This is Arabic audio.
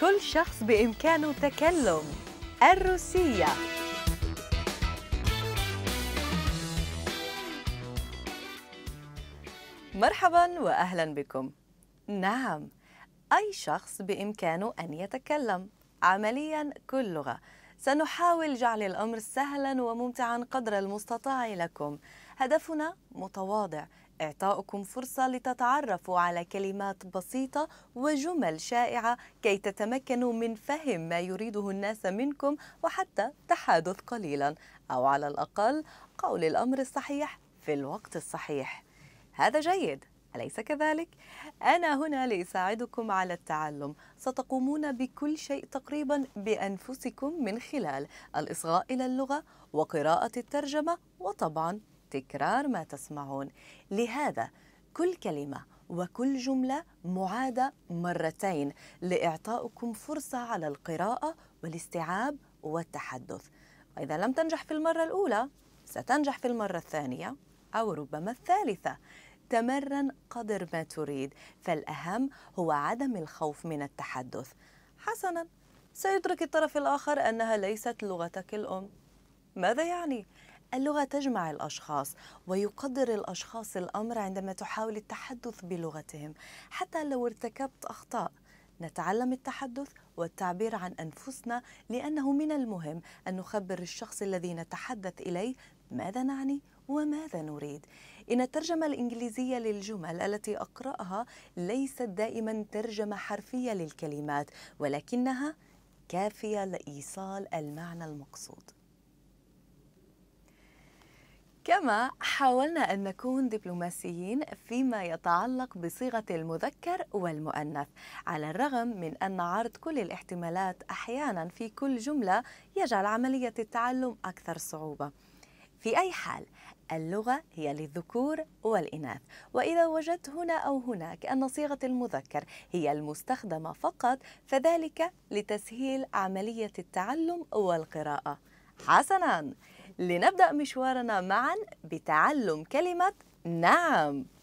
كل شخص بإمكانه تكلم الروسية مرحبا وأهلا بكم نعم أي شخص بإمكانه أن يتكلم عمليا كل لغة سنحاول جعل الأمر سهلا وممتعا قدر المستطاع لكم هدفنا متواضع إعطاؤكم فرصة لتتعرفوا على كلمات بسيطة وجمل شائعة كي تتمكنوا من فهم ما يريده الناس منكم وحتى تحادث قليلا أو على الأقل قول الأمر الصحيح في الوقت الصحيح هذا جيد أليس كذلك؟ أنا هنا لأساعدكم على التعلم ستقومون بكل شيء تقريبا بأنفسكم من خلال الإصغاء إلى اللغة وقراءة الترجمة وطبعا تكرار ما تسمعون لهذا كل كلمة وكل جملة معادة مرتين لإعطائكم فرصة على القراءة والاستيعاب والتحدث وإذا لم تنجح في المرة الأولى ستنجح في المرة الثانية أو ربما الثالثة تمرن قدر ما تريد فالأهم هو عدم الخوف من التحدث حسنا سيدرك الطرف الآخر أنها ليست لغتك الأم ماذا يعني؟ اللغة تجمع الأشخاص ويقدر الأشخاص الأمر عندما تحاول التحدث بلغتهم حتى لو ارتكبت أخطاء نتعلم التحدث والتعبير عن أنفسنا لأنه من المهم أن نخبر الشخص الذي نتحدث إليه ماذا نعني وماذا نريد إن الترجمة الإنجليزية للجمل التي أقرأها ليست دائما ترجمة حرفية للكلمات ولكنها كافية لإيصال المعنى المقصود كما حاولنا أن نكون دبلوماسيين فيما يتعلق بصيغة المذكر والمؤنث على الرغم من أن عرض كل الاحتمالات أحيانا في كل جملة يجعل عملية التعلم أكثر صعوبة في أي حال اللغة هي للذكور والإناث وإذا وجدت هنا أو هناك أن صيغة المذكر هي المستخدمة فقط فذلك لتسهيل عملية التعلم والقراءة حسناً لنبدأ مشوارنا معا بتعلم كلمة نعم